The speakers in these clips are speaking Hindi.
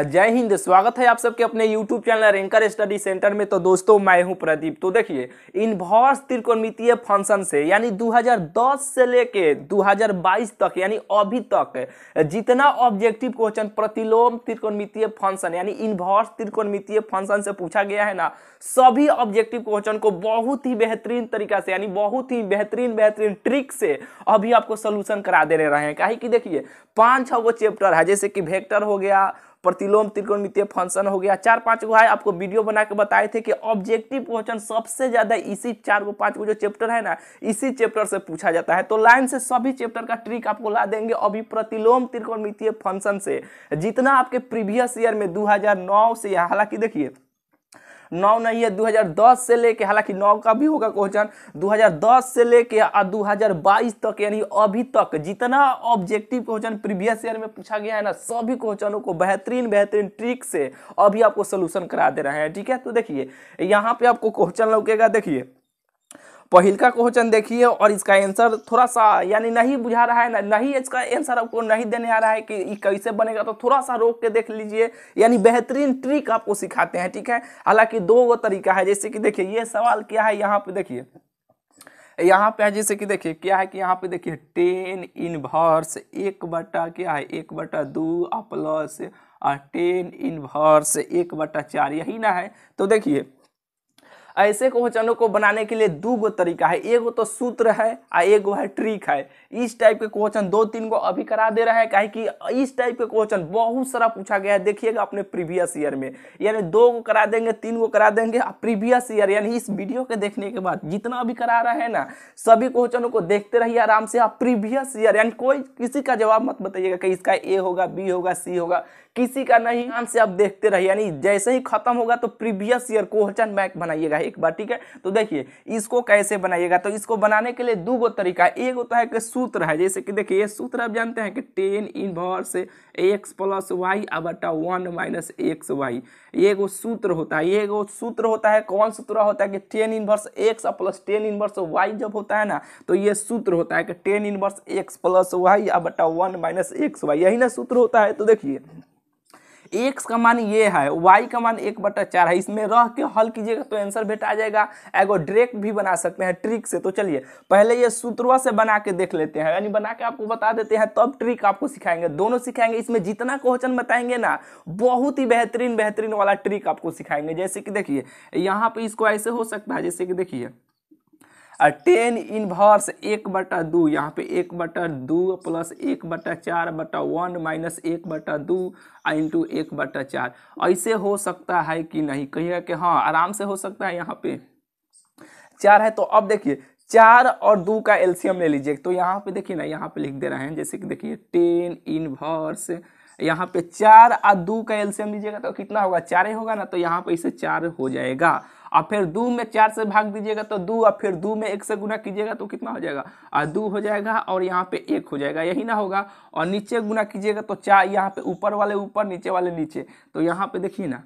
जय हिंद स्वागत है आप सबके अपने YouTube channel ranker study centre में तो दोस्तों मैं हूं प्रदीप तो देखिए इन्वर्स त्रिकोणमितीय फंक्शन से यानी 2010 से लेके 2022 तक यानी अभी तक जितना ऑब्जेक्टिव क्वेश्चन प्रतिलोम त्रिकोणमितीय फंक्शन यानी इन्वर्स त्रिकोणमितीय फंक्शन से पूछा गया है ना सभी ऑब्जेक्टिव क्वेश्चन को बहुत ही बेहतरीन तरीका से यानी बहुत ही बेहतरीन बेहतरीन ट्रिक से अभी आपको सोल्यूशन करा दे रहे हैं कहीं कि देखिए पाँच छः वो चैप्टर है जैसे कि वेक्टर हो गया प्रतिलोम त्रिकोणमितीय फंक्शन हो गया चार पांच गो है आपको वीडियो बना के बताए थे कि ऑब्जेक्टिव क्वेश्चन सबसे ज्यादा इसी चार गो पांच गो जो चैप्टर है ना इसी चैप्टर से पूछा जाता है तो लाइन से सभी चैप्टर का ट्रिक आपको ला देंगे अभी प्रतिलोम त्रिकोण फंक्शन से जितना आपके प्रीवियस ईयर में दो से हालांकि देखिए नौ नहीं है 2010 से लेके हालांकि नौ का भी होगा क्वेश्चन 2010 से लेके और 2022 तक यानी अभी तक जितना ऑब्जेक्टिव क्वेश्चन प्रीवियस ईयर में पूछा गया है ना सभी क्वेश्चनों को बेहतरीन बेहतरीन ट्रिक से अभी आपको सोल्यूशन करा दे रहे हैं ठीक है तो देखिए यहाँ पे आपको क्वेश्चन लगेगा देखिए पहल का क्वेश्चन देखिए और इसका आंसर थोड़ा सा यानी नहीं बुझा रहा है नहीं इसका आंसर आपको नहीं देने आ रहा है कि कैसे बनेगा तो थोड़ा सा रोक के देख लीजिए यानी बेहतरीन ट्रिक आपको सिखाते हैं ठीक है हालांकि दो गो तरीका है जैसे कि देखिए ये सवाल क्या है यहाँ पे देखिए यहाँ पे है जैसे कि देखिए क्या है कि यहाँ पे देखिए टेन इनवर्स एक बटा क्या है एक बटा दो प्लस टेन इनवर्स एक बटा चार यही ना है तो देखिए ऐसे क्वेश्चनों को बनाने के लिए दो गो तरीका है एक गो तो सूत्र है एक गो है ट्रिक है इस टाइप के क्वेश्चन दो तीन गो अभी करा दे रहा है काहे कि इस टाइप के क्वेश्चन बहुत सारा पूछा गया है देखिएगा अपने प्रीवियस ईयर में यानी दो गो करा देंगे तीन गो करा देंगे प्रीवियस ईयर यानी इस वीडियो के देखने के बाद जितना अभी करा रहा है ना सभी क्वेश्चनों को देखते रहिए आराम से आप प्रीवियस ईयर यानी कोई किसी का जवाब मत बताइएगा कि इसका ए होगा बी होगा सी होगा किसी का नहीं ध्यान से आप देखते रहिए यानी जैसे ही खत्म होगा तो प्रीवियस ईयर क्वेश्चन बैंक बनाइएगा एक बार ठीक है तो देखिए इसको कैसे बनाइएगा तो इसको बनाने के लिए दो गो तरीका एक होता है कि सूत्र है जैसे कि देखिए ये सूत्र आप जानते हैं कि tan inverse x plus y अबटा वन माइनस एक्स वाई ये गो सूत्र होता है ये गो सूत्र होता है कौन सूत्र होता है कि tan inverse x plus tan inverse y जब होता है ना तो ये सूत्र होता है कि tan inverse x plus y अबटा वन माइनस एक्स वाई यही ना सूत्र होता है तो देखिए x का मान ये है y का मान एक बटा चार है इसमें रह के हल कीजिएगा तो आंसर भेट आ जाएगा एगो डायरेक्ट भी बना सकते हैं ट्रिक से तो चलिए पहले ये सूत्रों से बना के देख लेते हैं यानी बना के आपको बता देते हैं तब ट्रिक आपको सिखाएंगे दोनों सिखाएंगे इसमें जितना क्वेश्चन बताएंगे ना बहुत ही बेहतरीन बेहतरीन वाला ट्रिक आपको सिखाएंगे जैसे कि देखिए यहाँ पर इसको ऐसे हो सकता है जैसे कि देखिए और टेन इनवर्स एक बटा दू यहाँ पे एक बटा दू प्लस एक बटा चार बटा वन माइनस एक बटा दू इंटू एक बटा चार ऐसे हो सकता है कि नहीं कहिएगा कि हाँ आराम से हो सकता है यहाँ पे चार है तो अब देखिए चार और दो का एल्सियम ले लीजिए तो यहाँ पे देखिए ना यहाँ पे लिख दे रहे हैं जैसे कि देखिए टेन इनवर्स यहाँ पे चार और दो का एल्सियम लीजिएगा तो कितना होगा चार ही होगा ना तो यहाँ पे इसे चार हो जाएगा और फिर दो में चार से भाग दीजिएगा तो दो और फिर दो में एक से गुना कीजिएगा तो कितना हो जाएगा और दो हो जाएगा और यहाँ पे एक हो जाएगा यही ना होगा और नीचे गुना कीजिएगा तो चार यहाँ पे ऊपर वाले ऊपर नीचे वाले नीचे तो यहाँ पे देखिए ना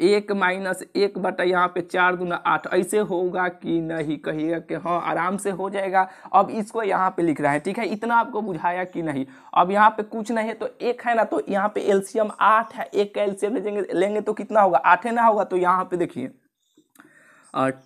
एक माइनस एक बटा यहाँ पे चार दूना आठ ऐसे होगा कि नहीं कहिएगा कि हाँ आराम से हो जाएगा अब इसको यहाँ पे लिख रहा है ठीक है इतना आपको बुझाया कि नहीं अब यहाँ पे कुछ नहीं है तो एक है ना तो यहाँ पे एलसीएम आठ है एक का एलसीएम लेंगे लेंगे तो कितना होगा आठ है ना होगा तो यहाँ पे देखिए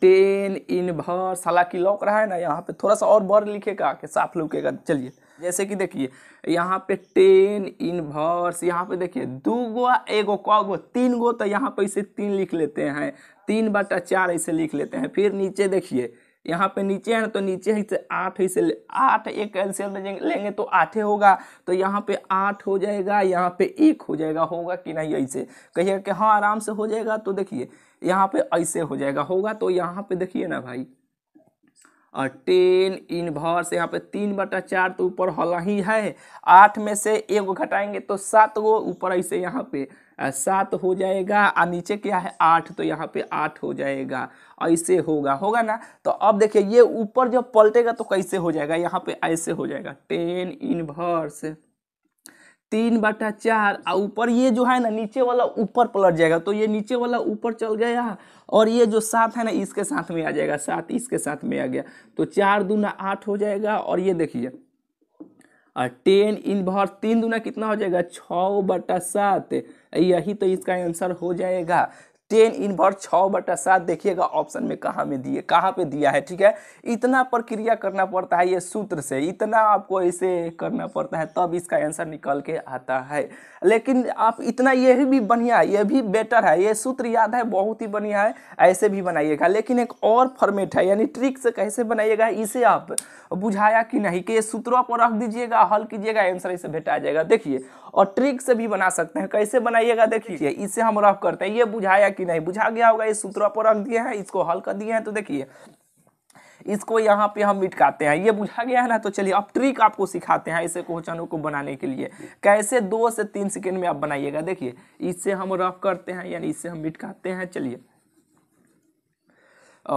टेन इनवर्स हालांकि लॉक रहा है ना यहाँ पे थोड़ा सा और वर्ड लिखेगा कि साफ लुकेगा चलिए जैसे कि देखिए यहाँ पे टेन इनवर्स यहाँ पे देखिए दू गो एगो कौ गो तीन गो तो यहाँ पे इसे तीन लिख लेते हैं तीन बटा चार ऐसे लिख लेते हैं फिर नीचे देखिए यहाँ पे नीचे है ना तो नीचे ही से आठ ही से आठ एक एल्सियम लेंगे तो आठे होगा तो यहाँ पे आठ हो जाएगा यहाँ पे एक हो जाएगा होगा कि नहीं ऐसे कहिएगा कि हाँ आराम से हो जाएगा तो देखिए यहाँ पे ऐसे हो जाएगा होगा तो यहाँ पे देखिए ना भाई और टेन इनवर्स यहाँ पे तीन बटा चार तो ऊपर हला ही है आठ में से एक गो घटाएंगे तो सात गो ऊपर ऐसे यहाँ पे सात हो जाएगा और नीचे क्या है आठ तो यहाँ पे आठ हो जाएगा ऐसे होगा होगा ना तो अब देखिए ये ऊपर जब पलटेगा तो कैसे हो जाएगा यहाँ पे ऐसे हो जाएगा टेन इनवर्स तीन बटा चार और ऊपर ये जो है ना नीचे वाला ऊपर पलट जाएगा तो ये नीचे वाला ऊपर चल गया और ये जो सात है ना इसके साथ में आ जाएगा सात इसके साथ में आ गया तो चार दूना आठ हो जाएगा और ये देखिए और टेन इन भर तीन दूना कितना हो जाएगा छः बटा सात यही तो इसका आंसर हो जाएगा टेन इनवर्स छः बटा सात देखिएगा ऑप्शन में कहाँ में दिए कहाँ पे दिया है ठीक है इतना प्रक्रिया करना पड़ता है ये सूत्र से इतना आपको ऐसे करना पड़ता है तब इसका आंसर निकल के आता है लेकिन आप इतना ये भी बढ़िया है ये भी बेटर है ये सूत्र याद है बहुत ही बढ़िया है ऐसे भी बनाइएगा लेकिन एक और फॉर्मेट है यानी ट्रिक से कैसे बनाइएगा इसे आप बुझाया कि नहीं कि ये सूत्रों पर रख दीजिएगा हल कीजिएगा आंसर इसे भेटा जाएगा देखिए और ट्रिक से भी बना सकते हैं कैसे बनाइएगा देखिए इससे हम रफ करते हैं ये बुझाया कि नहीं बुझा गया होगा इस सूत्रों पर रख दिए हैं इसको हल कर दिए हैं तो देखिए इसको यहाँ पे हम मिटकाते हैं ये बुझा गया है ना तो चलिए अब ट्रिक आपको सिखाते हैं इसे क्वेश्चनों को बनाने के लिए कैसे दो से तीन सेकेंड में आप बनाइएगा देखिए इससे हम रफ करते हैं यानी इससे हम मिटकाते हैं चलिए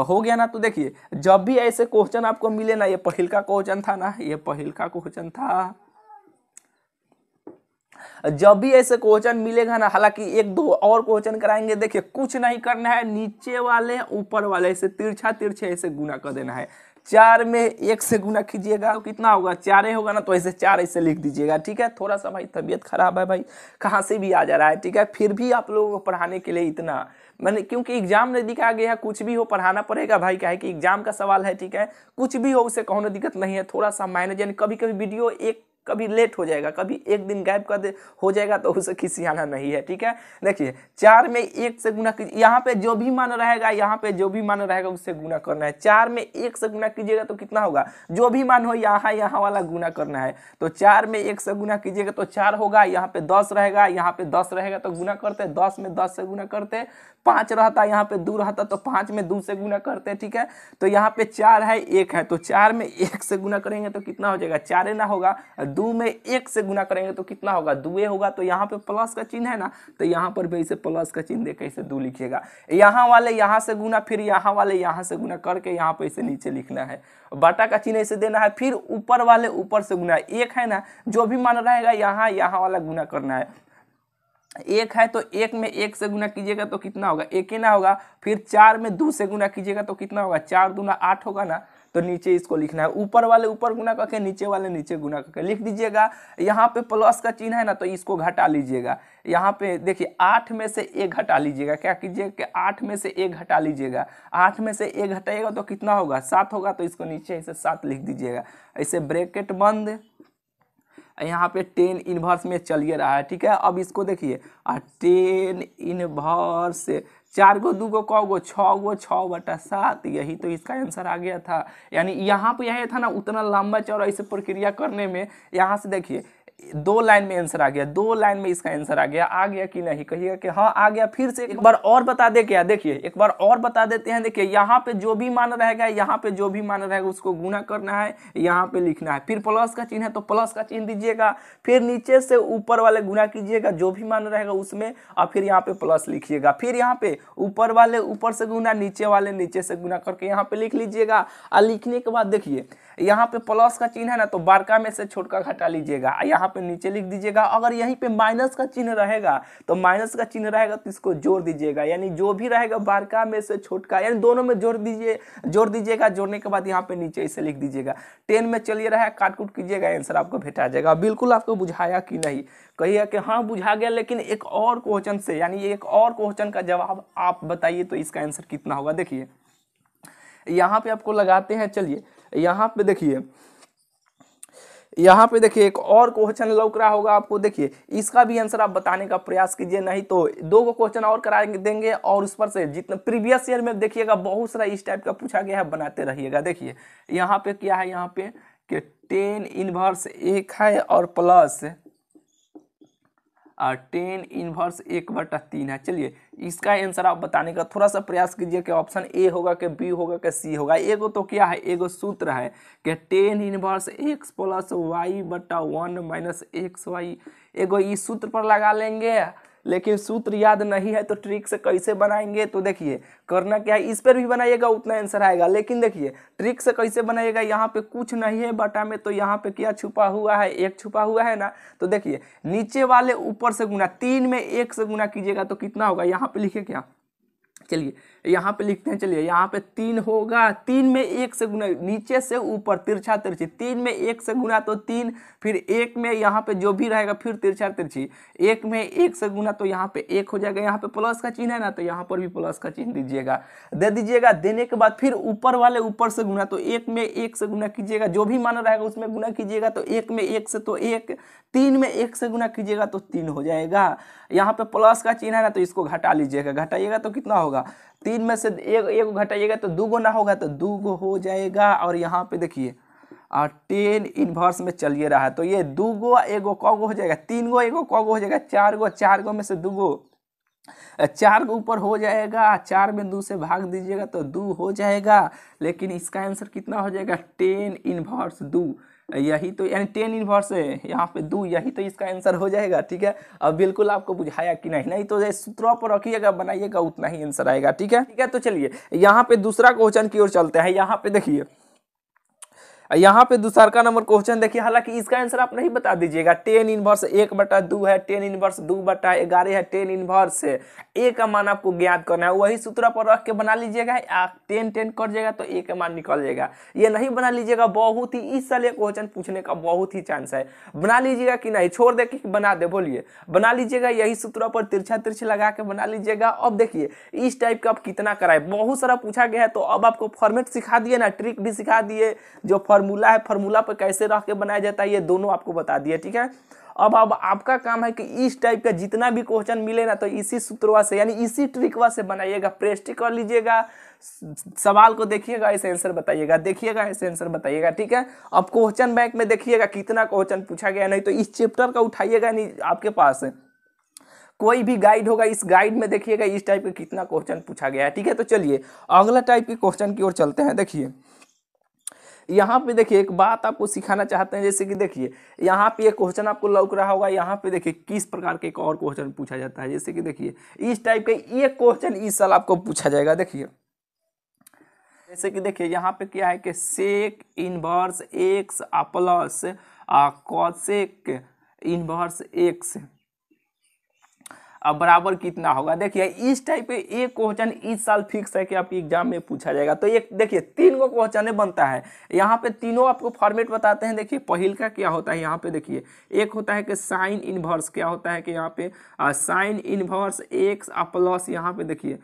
हो गया ना तो देखिए जब भी ऐसे क्वेश्चन आपको मिले ना ये पहल का क्वेश्चन था ना ये पहल का क्वेश्चन था जब भी ऐसे क्वेश्चन मिलेगा ना हालांकि एक दो और क्वेश्चन कराएंगे देखिए कुछ नहीं करना है नीचे वाले ऊपर वाले ऐसे तिरछा तिरछे ऐसे गुना कर देना है चार में एक से गुना कीजिएगा कितना होगा चार ही होगा ना तो ऐसे चार ऐसे लिख दीजिएगा ठीक है थोड़ा सा भाई तबीयत खराब है भाई कहाँ से भी आ जा रहा है ठीक है फिर भी आप लोगों को पढ़ाने के लिए इतना मैंने क्योंकि एग्जाम नहीं दिखा गया है कुछ भी हो पढ़ाना पड़ेगा भाई क्या है कि एग्जाम का सवाल है ठीक है कुछ भी हो उसे कहो दिक्कत नहीं है थोड़ा सा मैनेज यानी कभी कभी वीडियो एक कभी लेट हो जाएगा कभी एक दिन गायब कर दे हो जाएगा तो उसे किसी आना नहीं है ठीक है देखिए चार में एक से गुना कीजिए यहाँ पे जो भी मान रहेगा यहाँ पे जो भी मान रहेगा उससे गुना करना है चार में एक से गुना कीजिएगा तो कितना होगा जो भी मान हो यहाँ यहाँ वाला गुना करना है तो चार में एक से गुना कीजिएगा तो चार होगा यहाँ पे दस रहेगा यहाँ पे दस रहेगा तो गुना करते दस में दस से गुना करते पाँच रहता यहाँ पे दो रहता तो पाँच में दो से गुना करते ठीक है तो यहाँ पे चार है एक है तो चार में एक से गुना करेंगे तो कितना हो जाएगा चार ना होगा दो में एक से गुना करेंगे तो कितना होगा दुए होगा तो यहाँ पे प्लस का चिन्ह है ना तो यहाँ पर भी इसे प्लस का चिन्ह देकर इसे दो लिखिएगा यहाँ वाले यहाँ से गुना फिर यहाँ वाले यहाँ से गुना करके यहाँ पर इसे नीचे लिखना है बाटा का चिन्ह इसे देना है फिर ऊपर वाले ऊपर से गुना एक है ना जो भी मान रहेगा यहाँ यहाँ वाला गुना करना है एक है तो एक में एक से गुना कीजिएगा तो कितना होगा एक ही ना होगा फिर चार में दो से गुना कीजिएगा तो कितना होगा चार दूना आठ होगा ना तो नीचे इसको लिखना है ऊपर वाले ऊपर गुना करके नीचे वाले नीचे गुना करके लिख दीजिएगा यहाँ पे प्लस का चिन्ह है ना तो इसको घटा लीजिएगा यहाँ पे देखिए आठ में से एक घटा लीजिएगा क्या कीजिएगा कि आठ में से एक घटा लीजिएगा आठ में से एक घटाइएगा तो कितना होगा सात होगा तो इसको नीचे ऐसे सात लिख दीजिएगा ऐसे ब्रेकेट बंद यहाँ पे टेन इनवर्स में चलिए रहा है ठीक है अब इसको देखिए टेन इनवर्स चार गो दू गो कौ गो छ गो छ बटा सात यही तो इसका आंसर आ गया था यानी यहाँ पे यही था ना उतना लंबा चौड़ा इसे प्रक्रिया करने में यहाँ से देखिए दो लाइन में आंसर आ गया दो लाइन में इसका आंसर आ गया आ गया कि नहीं कहिएगा कि हाँ आ गया फिर से एक बार और बता दे क्या देखिए एक बार और बता देते हैं देखिए यहाँ पे जो भी मान रहेगा यहाँ पे जो भी मान रहेगा उसको गुना करना है यहाँ पे लिखना है फिर प्लस का चिन्ह है तो प्लस का चिन्ह दीजिएगा फिर नीचे से ऊपर वाले गुना कीजिएगा जो भी मान रहेगा उसमें और फिर यहाँ पे प्लस लिखिएगा फिर यहाँ पे ऊपर वाले ऊपर से गुना नीचे वाले नीचे से गुना करके यहाँ पे लिख लीजिएगा और लिखने के बाद देखिए यहाँ पे प्लस का चिन्ह है ना तो बारका में से छोटका घटा लीजिएगा यहाँ यहाँ पे नीचे लिख दीजिएगा अगर यहीं पे माइनस का चिन्ह रहेगा तो माइनस का चिन्ह रहेगा तो इसको जोड़ दीजिएगा यानी जो भी रहेगा बारका में से छोटका यानी दोनों में जोड़ दीजिए जोड़ दीजिएगा जोड़ने के बाद यहाँ पे नीचे इसे लिख दीजिएगा टेन में चलिए रहा काट कूट कीजिएगा आंसर आपको भेटा जाएगा बिल्कुल आपको बुझाया कि नहीं कहिए कि हाँ बुझा गया लेकिन एक और क्वेश्चन से यानी एक और क्वेश्चन का जवाब आप बताइए तो इसका आंसर कितना होगा देखिए यहाँ पे आपको लगाते हैं चलिए यहाँ पे देखिए यहाँ पे देखिए एक और क्वेश्चन लौक रहा होगा आपको देखिए इसका भी आंसर आप बताने का प्रयास कीजिए नहीं तो दो को क्वेश्चन और करा देंगे और उस पर से जितना प्रीवियस ईयर में देखिएगा बहुत सारा इस टाइप का पूछा गया है बनाते रहिएगा देखिए यहाँ पे क्या है यहाँ पे कि टेन इनवर्स एक है और प्लस टेन इनवर्स एक बटा तीन है चलिए इसका आंसर आप बताने का थोड़ा सा प्रयास कीजिए कि ऑप्शन ए होगा कि बी होगा कि सी होगा एगो तो क्या है एगो सूत्र है कि tan inverse x plus y बटा वन माइनस एक्स वाई एगो इस सूत्र पर लगा लेंगे लेकिन सूत्र याद नहीं है तो ट्रिक से कैसे बनाएंगे तो देखिए करना क्या है इस पर भी बनाइएगा उतना आंसर आएगा लेकिन देखिए ट्रिक से कैसे बनाइएगा यहाँ पे कुछ नहीं है बटा में तो यहाँ पे क्या छुपा हुआ है एक छुपा हुआ है ना तो देखिए नीचे वाले ऊपर से गुना तीन में एक से गुना कीजिएगा तो कितना होगा यहाँ पे लिखे क्या चलिए यहाँ पे लिखते हैं चलिए यहाँ पे तीन होगा तीन में एक से गुना नीचे से ऊपर तिरछा तिरछी तीन में एक से गुना तो तीन फिर एक में यहाँ पे जो भी रहेगा फिर तिरछा तिरछी एक में एक से गुना तो यहाँ पे एक हो जाएगा यहाँ पे प्लस का चिन्ह है ना तो यहाँ पर भी प्लस का चिन्ह दीजिएगा दे दीजिएगा देने के बाद फिर ऊपर वाले ऊपर से गुना तो एक में एक से गुना कीजिएगा जो भी मान रहेगा उसमें गुना कीजिएगा तो एक में एक से तो एक तीन में एक से गुना कीजिएगा तो तीन हो जाएगा यहाँ पे प्लस का चिन्ह है ना तो इसको घटा लीजिएगा घटाइएगा तो कितना होगा होगा तीन में से एक एक घटाइएगा तो दो गुना होगा तो दो गो हो जाएगा और यहाँ पे देखिए टेन इनवर्स में चलिए रहा है तो ये दो गो एगो क गो हो जाएगा तीन गो एगो क गो हो जाएगा चार गो चार गो में से दो गो चार गो ऊपर हो जाएगा चार में दो से भाग दीजिएगा तो दो हो जाएगा लेकिन इसका आंसर कितना हो जाएगा टेन इनवर्स दो यही तो यानी टेन इनवर्स है यहाँ पे दो यही तो इसका आंसर हो जाएगा ठीक है अब बिल्कुल आपको बुझाया कि नहीं नहीं तो सूत्रों पर रखिएगा बनाइएगा उतना ही आंसर आएगा ठीक है ठीक है तो चलिए यहाँ पे दूसरा क्वेश्चन की ओर चलते हैं यहाँ पे देखिए यहाँ पे दूसरा का नंबर क्वेश्चन देखिए हालांकि इसका आंसर आप नहीं बता दीजिएगा टेन इनवर्स एक बटा दू है टेन इनवर्स दो बटा ग्यारह है टेन इनवर्स ए का मान आपको ज्ञात करना है वही सूत्र पर रख के बना लीजिएगा टेन टेन कर जाएगा तो ए का मान निकल जाएगा ये नहीं बना लीजिएगा बहुत ही इस साल क्वेश्चन पूछने का बहुत ही चांस है बना लीजिएगा कि नहीं छोड़ दे कि बना दे बोलिए बना लीजिएगा यही सूत्रों पर तिरछा तिरछा लगा के बना लीजिएगा अब देखिए इस टाइप का आप कितना कराए बहुत सारा पूछा गया है तो अब आपको फॉर्मेट सिखा दिए ना ट्रिक भी सिखा दिए जो फॉर्म फॉर्मूला है फॉर्मूला पर कैसे रह के बनाया जाता है ये दोनों आपको बता दिया ठीक है अब अब आपका काम है कि इस टाइप का जितना भी क्वेश्चन मिले ना तो इसी सूत्रवा से यानी इसी ट्रिकवा से बनाइएगा प्रेस्टिक कर लीजिएगा सवाल को देखिएगा ऐसे आंसर बताइएगा देखिएगा ऐसे आंसर बताइएगा ठीक है अब क्वेश्चन बैंक में देखिएगा कितना क्वेश्चन पूछा गया नहीं तो इस चैप्टर का उठाइएगा नहीं आपके पास है कोई भी गाइड होगा इस गाइड में देखिएगा इस टाइप का कितना क्वेश्चन पूछा गया है ठीक है तो चलिए अगला टाइप के क्वेश्चन की ओर चलते हैं देखिए यहाँ पे देखिए एक बात आपको सिखाना चाहते हैं जैसे कि देखिए यहाँ पे एक क्वेश्चन आपको लौक रहा होगा यहाँ पे देखिए किस प्रकार के एक और क्वेश्चन पूछा जाता है जैसे कि देखिए इस टाइप के ये क्वेश्चन इस साल आपको पूछा जाएगा देखिए जैसे कि देखिए यहाँ पे क्या है कि sec inverse x plus cosec inverse x अब बराबर कितना होगा देखिए इस टाइप के एक क्वेश्चन इस साल फिक्स है कि आपके एग्जाम में पूछा जाएगा तो एक देखिए तीन को क्वेश्चन बनता है यहाँ पे तीनों आपको फॉर्मेट बताते हैं देखिए पहल का क्या होता है यहाँ पे देखिए एक होता है कि साइन इनवर्स क्या होता है कि यहाँ पे साइन इनवर्स एक्स और प्लस यहाँ पे देखिए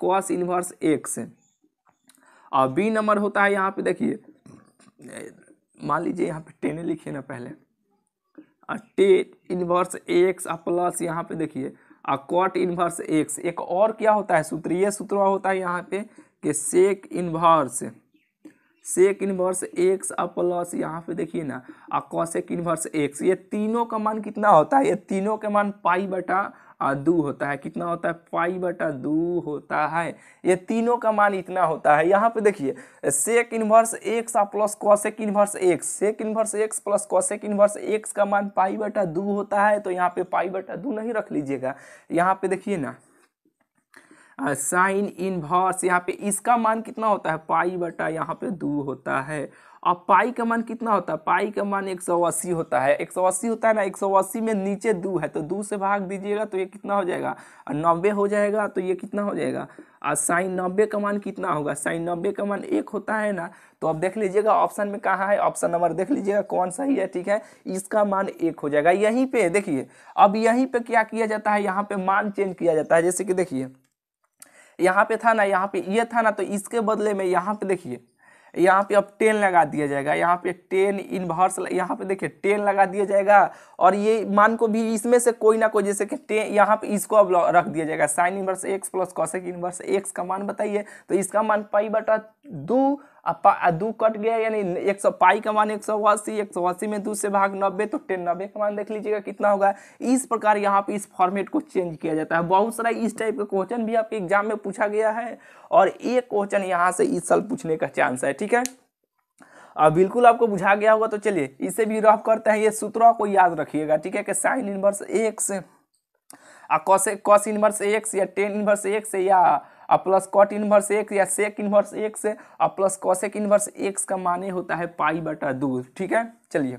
कॉस इनवर्स एक्स और बी नंबर होता है यहाँ पे देखिए मान लीजिए यहाँ पे टेने लिखिए ना पहले टेन इनवर्स एक्स और प्लस यहाँ पे देखिए कॉट इनवर्स एक्स एक और क्या होता है सूत्रीय सूत्र होता है यहाँ पे कि sec inverse sec inverse x और प्लस यहाँ पे देखिए ना कॉसेक इनवर्स एक्स ये तीनों का मान कितना होता है ये तीनों का मान पाई बटा आदु होता है कितना होता है पाई बटा दू होता है ये तीनों का मान इतना होता है यहाँ पे देखिए sec inverse x plus cosec inverse x sec inverse x plus cosec inverse x का मान पाई बटा दू होता है तो यहाँ पे पाई बटा दू नहीं रख लीजिएगा यहाँ पे देखिए ना साइन इनवर्स यहाँ पे इसका मान कितना होता है पाई बटा यहाँ पे दू होता है और पाई का मान कितना होता है पाई का मान एक सौ अस्सी होता है एक सौ अस्सी होता है ना एक सौ अस्सी में नीचे दो है तो दो से भाग दीजिएगा तो ये कितना हो जाएगा और नब्बे हो जाएगा तो ये कितना हो जाएगा और साइन नब्बे का मान कितना होगा साइन नब्बे का मान एक होता है ना तो अब देख लीजिएगा ऑप्शन में कहाँ है ऑप्शन नंबर देख लीजिएगा कौन सा ही है ठीक है इसका मान एक हो जाएगा यहीं पर देखिए अब यहीं पर क्या किया जाता है यहाँ पे मान चेंज किया जाता है जैसे कि देखिए यहाँ पे था ना यहाँ पे ये यह था ना तो इसके बदले में यहाँ पे देखिए यहाँ पे अब टेन लगा दिया जाएगा यहाँ पे टेन इनवर्स यहाँ पे देखिए टेन लगा दिया जाएगा और ये मान को भी इसमें से कोई ना कोई जैसे कि टेन यहाँ पे इसको अब रख दिया जाएगा sine inverse x plus cosec inverse x का मान बताइए तो इसका मान पाई बटा दो अब दो कट गया यानी एक सौ पाई का मान एक सौ अस्सी एक सौ अस्सी में दो से भाग नब्बे तो टेन नब्बे का मान देख लीजिएगा कितना होगा इस प्रकार यहाँ पे इस फॉर्मेट को चेंज किया जाता है बहुत सारा इस टाइप का क्वेश्चन भी आपके एग्जाम में पूछा गया है और एक क्वेश्चन यहाँ से इस साल पूछने का चांस है ठीक है अब बिल्कुल आपको बुझा गया होगा तो चलिए इसे भी रफ करते हैं ये सूत्रों को याद रखिएगा ठीक है कि sine inverse x cos cos inverse x या टेन इनवर्स एक्स या और प्लस कॉट इन्वर्स एक या सेक इन्वर्स से और प्लस कॉसेक इन्वर्स एक्स का माने होता है पाई बटा दो ठीक है चलिए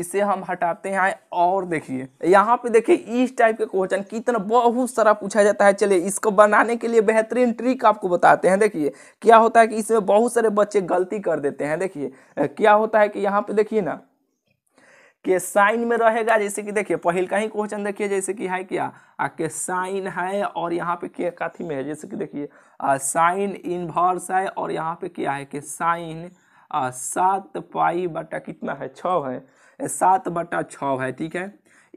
इसे हम हटाते हैं और देखिए यहाँ पे देखिए इस टाइप के क्वेश्चन कितना बहुत सारा पूछा जाता है चलिए इसको बनाने के लिए बेहतरीन ट्रिक आपको बताते हैं देखिए क्या होता है कि इसमें बहुत सारे बच्चे गलती कर देते हैं देखिए क्या होता है कि यहाँ पे देखिए ना के साइन में रहेगा जैसे कि देखिए पहल का ही क्वेश्चन देखिए जैसे कि है क्या आ के साइन है और यहाँ पे के काथी में है जैसे कि देखिए साइन इनवर्स है और यहाँ पे क्या है कि साइन सात पाई बटा कितना है छ है सात बटा छ है ठीक है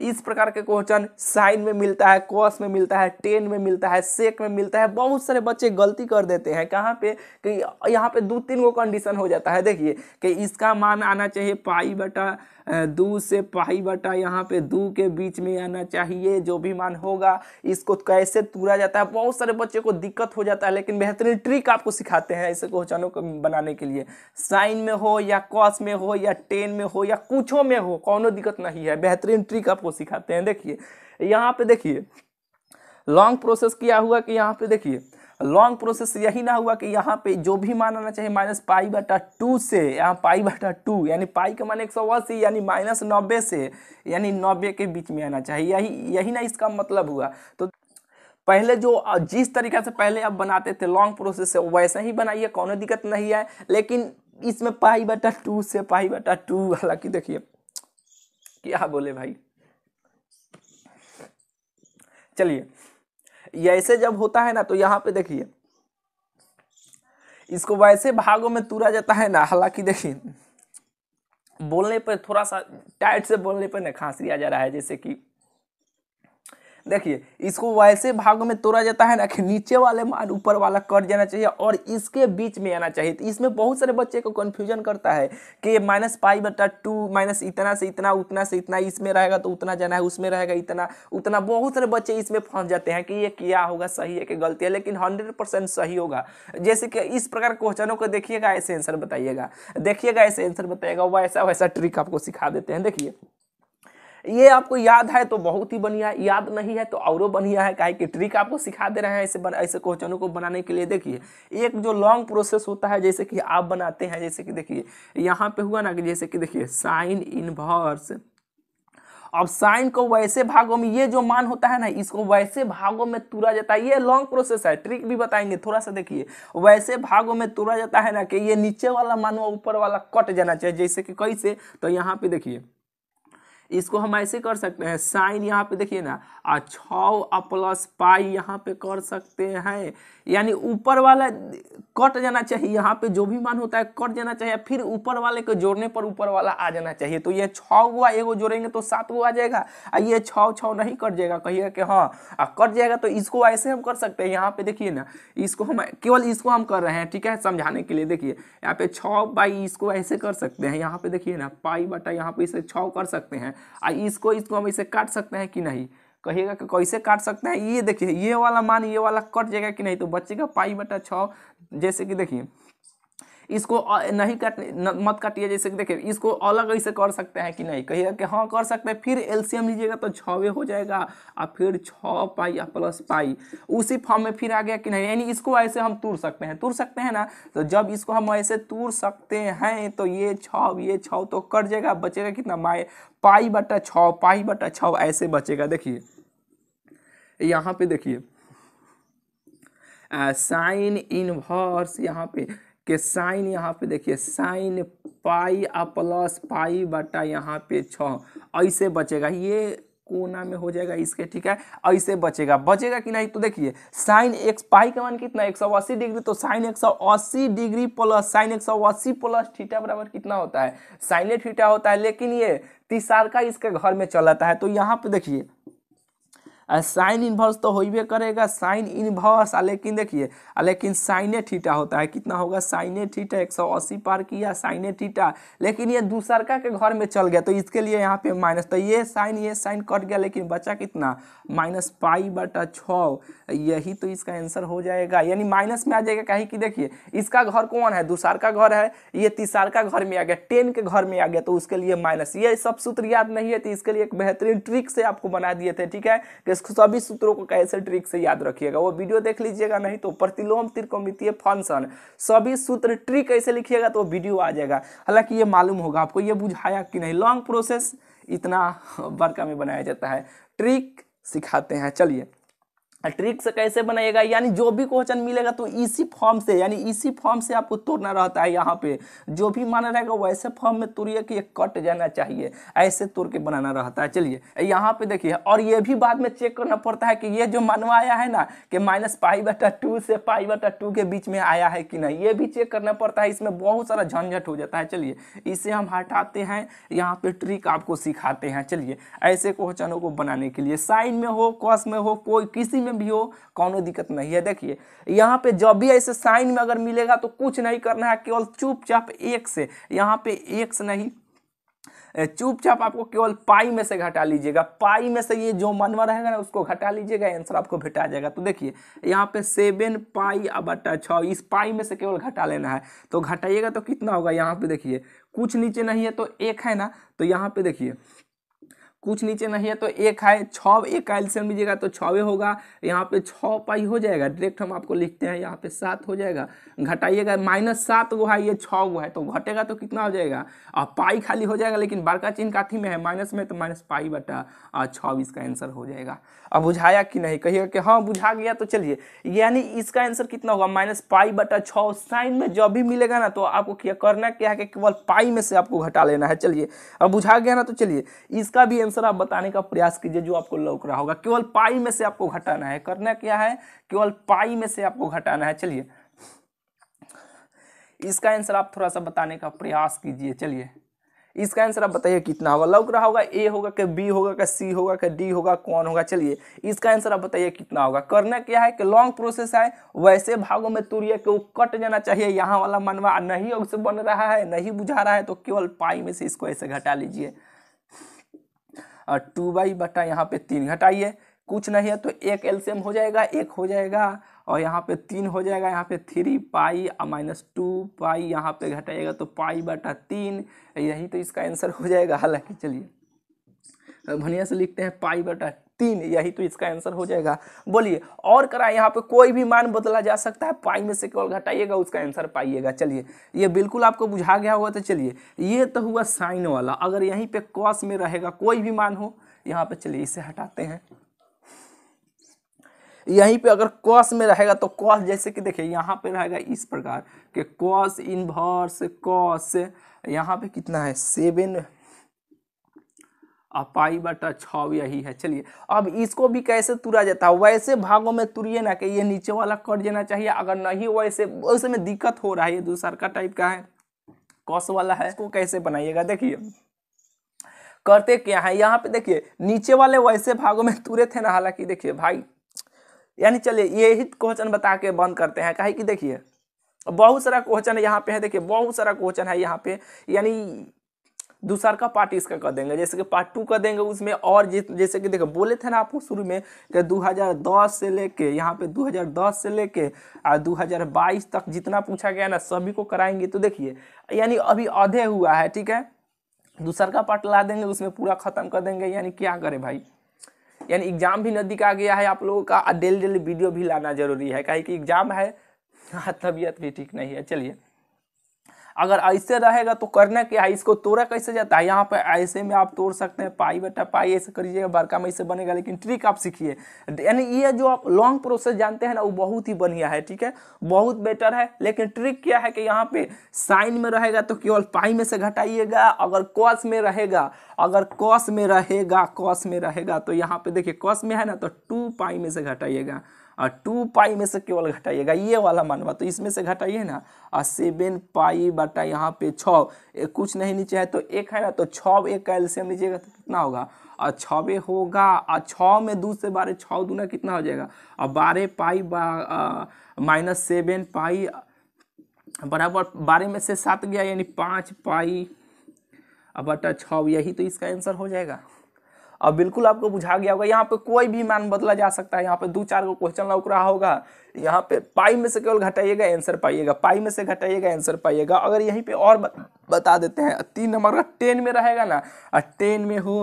इस प्रकार के क्वेश्चन साइन में मिलता है कॉस में मिलता है टेन में मिलता है सेक में मिलता है बहुत सारे बच्चे गलती कर देते हैं कहाँ पे कि यहाँ पे दो तीन को कंडीशन हो जाता है देखिए कि इसका मान आना चाहिए पाई बटा दू से पाई बटा यहाँ पे दू के बीच में आना चाहिए जो भी मान होगा इसको कैसे तूरा जाता है बहुत सारे बच्चे को दिक्कत हो जाता है लेकिन बेहतरीन ट्रिक आपको सिखाते हैं ऐसे पहचानों को बनाने के लिए साइन में हो या कॉस में हो या टेन में हो या कुछों में हो कोनो दिक्कत नहीं है बेहतरीन ट्रिक आपको सिखाते हैं देखिए यहाँ पे देखिए लॉन्ग प्रोसेस किया हुआ कि यहाँ पे देखिए लॉन्ग प्रोसेस यही ना हुआ कि यहाँ पे जो भी मान आना चाहिए माइनस पाई बटा टू से यहाँ पाई बटा टू यानी पाई का मान एक सौ अस्सी यानी माइनस नब्बे से यानी नब्बे के बीच में आना चाहिए यही यही ना इसका मतलब हुआ तो पहले जो जिस तरीके से पहले आप बनाते थे लॉन्ग प्रोसेस से वैसे ही बनाइए कोनो दिक्कत नहीं है लेकिन इसमें पाई बटा टू से पाई बटा टू हालांकि देखिए क्या बोले भाई चलिए ऐसे जब होता है ना तो यहाँ पे देखिए इसको वैसे भागों में तूरा जाता है ना हालांकि देखिए बोलने पर थोड़ा सा टाइट से बोलने पर ना खांसी आ जा रहा है जैसे कि देखिए इसको वैसे भाग में तोड़ा जाता है ना कि नीचे वाले मान ऊपर वाला कट जाना चाहिए और इसके बीच में आना चाहिए तो इसमें बहुत सारे बच्चे को कन्फ्यूजन करता है कि माइनस पाई बटा टू माइनस इतना से इतना उतना से इतना इसमें रहेगा तो उतना जाना है उसमें रहेगा इतना उतना बहुत सारे बच्चे इसमें फंस जाते हैं कि ये क्या होगा सही है कि गलती है लेकिन हंड्रेड सही होगा जैसे कि इस प्रकार क्वेश्चनों को देखिएगा ऐसे आंसर बताइएगा देखिएगा ऐसे आंसर बताइएगा वैसा वैसा ट्रिक आपको सिखा देते हैं देखिए ये आपको याद है तो बहुत ही बढ़िया याद नहीं है तो और बढ़िया है काहे कि ट्रिक आपको सिखा दे रहे हैं ऐसे ऐसे क्वेश्चनों को बनाने के लिए देखिए एक जो लॉन्ग प्रोसेस होता है जैसे कि आप बनाते हैं जैसे कि देखिए यहाँ पे हुआ ना कि जैसे कि देखिए साइन इनवर्स अब साइन को वैसे भागों में ये जो मान होता है ना इसको वैसे भागों में तोड़ा जाता है ये लॉन्ग प्रोसेस है ट्रिक भी बताएंगे थोड़ा सा देखिए वैसे भागों में तोड़ा जाता है ना कि ये नीचे वाला मान ऊपर वाला कट जाना चाहिए जैसे कि कैसे तो यहाँ पे देखिए इसको हम ऐसे कर सकते हैं साइन यहाँ पे देखिए ना और छ प्लस पाई यहाँ पे कर सकते हैं यानी ऊपर वाला कट जाना चाहिए यहाँ पे जो भी मान होता है कट जाना चाहिए फिर ऊपर वाले को जोड़ने पर ऊपर वाला आ जाना चाहिए तो ये छो एगो जोड़ेंगे तो सात गो आ जाएगा और ये छः छः नहीं कट जाएगा कहिएगा कि हाँ और कट जाएगा तो इसको ऐसे हम कर सकते हैं यहाँ पे देखिए ना इसको हम केवल इसको हम कर रहे हैं ठीक है समझाने के लिए देखिए यहाँ पे छ बाई इसको ऐसे कर सकते हैं यहाँ पे देखिए ना पाई बटा यहाँ पे इसे छ कर सकते हैं और इसको इसको हम इसे काट सकते हैं कि नहीं कहिएगा कि कैसे काट सकते हैं ये देखिए ये वाला मान ये वाला कट जाएगा कि नहीं तो बच्चे का पाई बटा छः जैसे कि देखिए इसको नहीं काट मत काटिए जैसे देखिए इसको अलग ऐसे कर सकते हैं कि नहीं कहिएगा कि हाँ कर सकते हैं फिर एलसीएम लीजिएगा तो छवे हो जाएगा और फिर छ पाई या प्लस पाई उसी फॉर्म में फिर आ गया कि नहीं यानी इसको ऐसे हम तोड़ सकते हैं तोड़ सकते हैं ना तो जब इसको हम ऐसे तोड़ सकते हैं तो ये छ ये छ तो कट जाएगा बचेगा कितना माए पाई बटा छ पाई बटा छ ऐसे बचेगा देखिए यहाँ पे देखिए साइन इनवर्स यहाँ पे कि साइन यहाँ पे देखिए साइन पाई आ प्लस पाई बटा यहाँ पे छ ऐसे बचेगा ये कोना में हो जाएगा इसके ठीक है ऐसे बचेगा बचेगा कि नहीं तो देखिए साइन एक्स पाई का मान कितना एक सौ अस्सी डिग्री तो साइन एक सौ अस्सी डिग्री प्लस साइन एक सौ अस्सी प्लस थीटा बराबर कितना होता है साइन थीटा होता है लेकिन ये तीसार का इसके घर में चलाता है तो यहाँ पे देखिए साइन इन्वर्स तो होइबे करेगा साइन इन्वर्स लेकिन देखिए लेकिन साइने थीटा होता है कितना होगा साइने थीटा एक सौ अस्सी पार किया साइने थीटा लेकिन ये दूसरका के घर में चल गया तो इसके लिए यहाँ पे माइनस तो ये साइन ये साइन कट गया लेकिन बचा कितना माइनस पाई बटा छ यही तो इसका आंसर हो जाएगा यानी माइनस में आ जाएगा कहीं कि देखिए इसका घर कौन है दूसर का घर है ये तीसर का घर में आ गया टेन के घर में आ गया तो उसके लिए माइनस ये सब सूत्र याद नहीं है तो इसके लिए एक बेहतरीन ट्रिक से आपको बना दिए थे ठीक है कि सभी सूत्रों को कैसे ट्रिक से याद रखिएगा वो वीडियो देख लीजिएगा नहीं तो प्रतिलोम त्रिकोमितीय फंक्शन सभी सूत्र ट्रिक कैसे लिखिएगा तो वीडियो आ जाएगा हालांकि ये मालूम होगा आपको ये बुझाया कि नहीं लॉन्ग प्रोसेस इतना बड़का में बनाया जाता है ट्रिक सिखाते हैं चलिए ट्रिक से कैसे बनाएगा यानी जो भी क्वेश्चन मिलेगा तो इसी फॉर्म से यानी इसी फॉर्म से आपको तोड़ना रहता है यहाँ पे जो भी माना रहेगा वैसे फॉर्म में तोड़िए कि ये कट जाना चाहिए ऐसे तोड़ के बनाना रहता है चलिए यहाँ पे देखिए और ये भी बाद में चेक करना पड़ता है कि ये जो मनवाया है ना कि माइनस पाई बटा टू से पाई बटा टू के बीच में आया है कि नहीं ये भी चेक करना पड़ता है इसमें बहुत सारा झंझट हो जाता है चलिए इसे हम हटाते हैं यहाँ पे ट्रिक आपको सिखाते हैं चलिए ऐसे क्वेश्चनों को बनाने के लिए साइन में हो कॉस में हो कोई किसी में भी हो कोनो दिक्कत नहीं है देखिए यहाँ पे जब भी ऐसे साइन में अगर मिलेगा तो कुछ नहीं करना है केवल चुपचाप एक से यहाँ पे एक से नहीं चुपचाप आपको केवल पाई में से घटा लीजिएगा पाई में से ये जो मनवा रहेगा ना उसको घटा लीजिएगा आंसर आपको भेटा जाएगा तो देखिए यहाँ पे सेवन पाई अब बटा छः इस पाई में से केवल घटा लेना है तो घटाइएगा तो कितना होगा यहाँ पे देखिए कुछ नीचे नहीं है तो एक है ना तो यहाँ पे देखिए कुछ नीचे नहीं है तो एक है छ एक का एल्सियम लीजिएगा तो छवे होगा यहाँ पे छः पाई हो जाएगा डायरेक्ट हम आपको लिखते हैं यहाँ पे सात हो जाएगा घटाइएगा माइनस सात वो है ये छ वो है तो घटेगा तो कितना हो जाएगा और पाई खाली हो जाएगा लेकिन बड़का चिन्ह थी में है माइनस में तो माइनस पाई बटा छ इसका आंसर हो जाएगा अब बुझाया कि नहीं कहिएगा कि हाँ बुझा गया तो चलिए यानी इसका आंसर कितना होगा माइनस पाई बटा छ साइन में जब भी मिलेगा ना तो आपको क्या करना क्या है केवल पाई में से आपको घटा लेना है चलिए अब बुझा गया ना तो चलिए इसका भी आंसर आप बताने का प्रयास कीजिए जो आपको लौक रहा होगा केवल पाई में से आपको घटाना है करना क्या है केवल पाई में से आपको घटाना है चलिए इसका आंसर आप थोड़ा सा बताने का प्रयास कीजिए चलिए इसका आंसर आप बताइए कितना होगा लौक रहा होगा ए होगा क्या बी होगा क्या सी होगा क्या डी होगा कौन होगा चलिए इसका आंसर आप बताइए कितना होगा करना क्या है कि लॉन्ग प्रोसेस है वैसे भागों में तुरिए कि वो कट जाना चाहिए यहाँ वाला मनवा नहीं उससे बन रहा है नहीं बुझा रहा है तो केवल पाई में से इसको ऐसे घटा लीजिए और टू बाई बटा यहाँ पे तीन घटाइए कुछ नहीं है तो एक एल्सियम हो जाएगा एक हो जाएगा और यहाँ पे तीन हो जाएगा यहाँ पे थ्री पाई और माइनस टू पाई यहाँ पे घटाइएगा तो पाई बटा तीन यही तो इसका आंसर हो जाएगा हालांकि चलिए बढ़िया से लिखते हैं पाई बटा तीन यही तो इसका आंसर हो जाएगा बोलिए और करा यहाँ पे कोई भी मान बदला जा सकता है पाई में से केवल घटाइएगा उसका आंसर पाइएगा चलिए ये बिल्कुल आपको बुझा गया होगा तो चलिए ये तो हुआ साइन वाला अगर यहीं पे कॉस में रहेगा कोई भी मान हो यहाँ पे चलिए इसे हटाते हैं यहीं पे अगर कॉस में रहेगा तो कॉस जैसे कि देखिए यहाँ पे रहेगा इस प्रकार के कॉस इनवर्स कॉस यहाँ पे कितना है सेवन पाई बटा छव यही है चलिए अब इसको भी कैसे तुरा जाता है वैसे भागों में तुरिए ना कि ये नीचे वाला कट जाना चाहिए अगर नहीं वैसे वैसे में दिक्कत हो रहा है ये दूसर का टाइप का है कॉस वाला है इसको कैसे बनाइएगा देखिए करते क्या है यहाँ पे देखिए नीचे वाले वैसे भागों में तुरे थे ना हालांकि देखिए भाई यानी चलिए यही क्वेश्चन बता के बंद करते हैं कहे कि देखिए बहुत सारा क्वेश्चन यहाँ पे है देखिए बहुत सारा क्वेश्चन है यहाँ पे यानी दूसर का पार्ट इसका कर देंगे जैसे कि पार्ट टू कर देंगे उसमें और जैसे कि देखो बोले थे ना आपको शुरू में कि 2010 से लेके यहाँ पे 2010 से लेके और दो तक जितना पूछा गया ना सभी को कराएंगे तो देखिए यानी अभी आधे हुआ है ठीक है दूसर का पार्ट ला देंगे उसमें पूरा ख़त्म कर देंगे यानी क्या करें भाई यानी एग्जाम भी नज़दीक आ गया है आप लोगों का डेली डेली वीडियो भी लाना जरूरी है कहे कि एग्जाम है तबीयत भी ठीक नहीं है चलिए अगर ऐसे रहेगा तो करना क्या है हाँ, इसको तोड़ा कैसे जाता है यहाँ पर ऐसे में आप तोड़ सकते हैं पाई बेटा पाई ऐसे करिएगा बड़का में ऐसे बनेगा लेकिन ट्रिक आप सीखिए यानी ये जो आप लॉन्ग प्रोसेस जानते हैं ना वो बहुत ही बढ़िया है ठीक है बहुत बेटर है लेकिन ट्रिक क्या है कि यहाँ पे साइन में रहेगा तो केवल पाई में से घटाइएगा अगर कॉस में रहेगा अगर कॉस में रहेगा कॉस में रहेगा तो यहाँ पे देखिए कॉस में है ना तो टू पाई में से घटाइएगा और टू पाई में से केवल घटाइएगा ये वाला मानवा तो इसमें से घटाइए ना और सेवन पाई बटा यहाँ पे छ कुछ नहीं नीचे है तो एक है ना तो छ एक कैल्शियम लीजिएगा तो कितना होगा और छवे होगा और छ में दो से बारह छ दूना कितना हो जाएगा और बारह पाई माइनस सेवन पाई बराबर बारह में से सात गया यानी पाँच पाई बटा छ यही तो इसका आंसर हो जाएगा अब बिल्कुल आपको बुझा गया होगा यहाँ पे कोई भी मान बदला जा सकता है यहाँ पे दो चार को क्वेश्चन लौक रहा होगा यहाँ पे पाई में से केवल घटाइएगा आंसर पाइएगा पाई में से घटाइएगा आंसर पाइएगा अगर यहीं पे और बता देते हैं तीन नंबर का टेन में रहेगा ना टेन में हो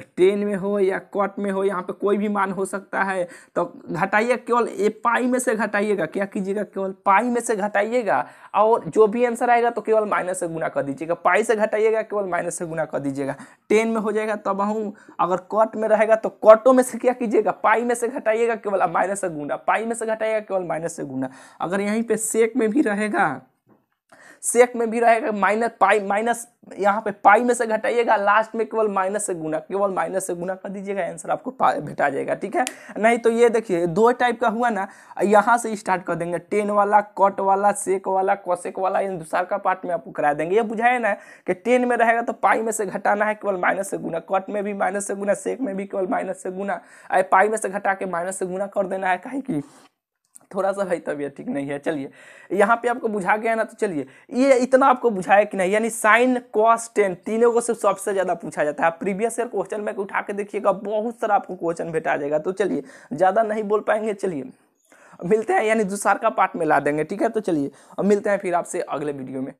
टेन में हो या कॉट में हो यहाँ पे कोई भी मान हो सकता है तो घटाइए केवल ए पाई में से घटाइएगा क्या कीजिएगा केवल पाई में से घटाइएगा और जो भी आंसर आएगा तो केवल माइनस से गुना कर दीजिएगा पाई से घटाइएगा केवल माइनस से गुना कर दीजिएगा टेन में हो जाएगा तब हूँ अगर कॉट में रहेगा तो कॉटो में से क्या कीजिएगा पाई में से घटाइएगा केवल माइनस से गुना पाई में से घटाइएगा केवल माइनस से गुना अगर यहीं पर सेक में भी रहेगा सेक में भी रहेगा माइनस पाई माइनस यहाँ पे पाई में से घटाइएगा लास्ट में केवल माइनस से गुना केवल माइनस से गुना कर दीजिएगा आंसर आपको भेटा जाएगा ठीक है नहीं तो ये देखिए दो टाइप का हुआ ना यहाँ से स्टार्ट कर देंगे टेन वाला कट वाला सेक वाला कौशेक वाला इन दूसरा का पार्ट में आपको करा देंगे ये बुझाए ना कि टेन में रहेगा तो पाई में से घटाना है केवल माइनस से गुना कट में भी माइनस से गुना सेक में भी केवल माइनस से गुना पाई में से घटा के माइनस से गुना कर देना है कहीं की थोड़ा सा भाई तबीयत ठीक नहीं है चलिए यहाँ पे आपको बुझा गया ना तो चलिए ये इतना आपको बुझाया कि नहीं यानी साइन कॉस टेन तीनों को सिर्फ सबसे ज़्यादा पूछा जाता है प्रीवियस ईयर क्वेश्चन में उठा के देखिएगा बहुत सारा आपको क्वेश्चन भेटा जाएगा तो चलिए ज़्यादा नहीं बोल पाएंगे चलिए मिलते हैं यानी दूसरा का पार्ट में ला देंगे ठीक है तो चलिए मिलते हैं फिर आपसे अगले वीडियो में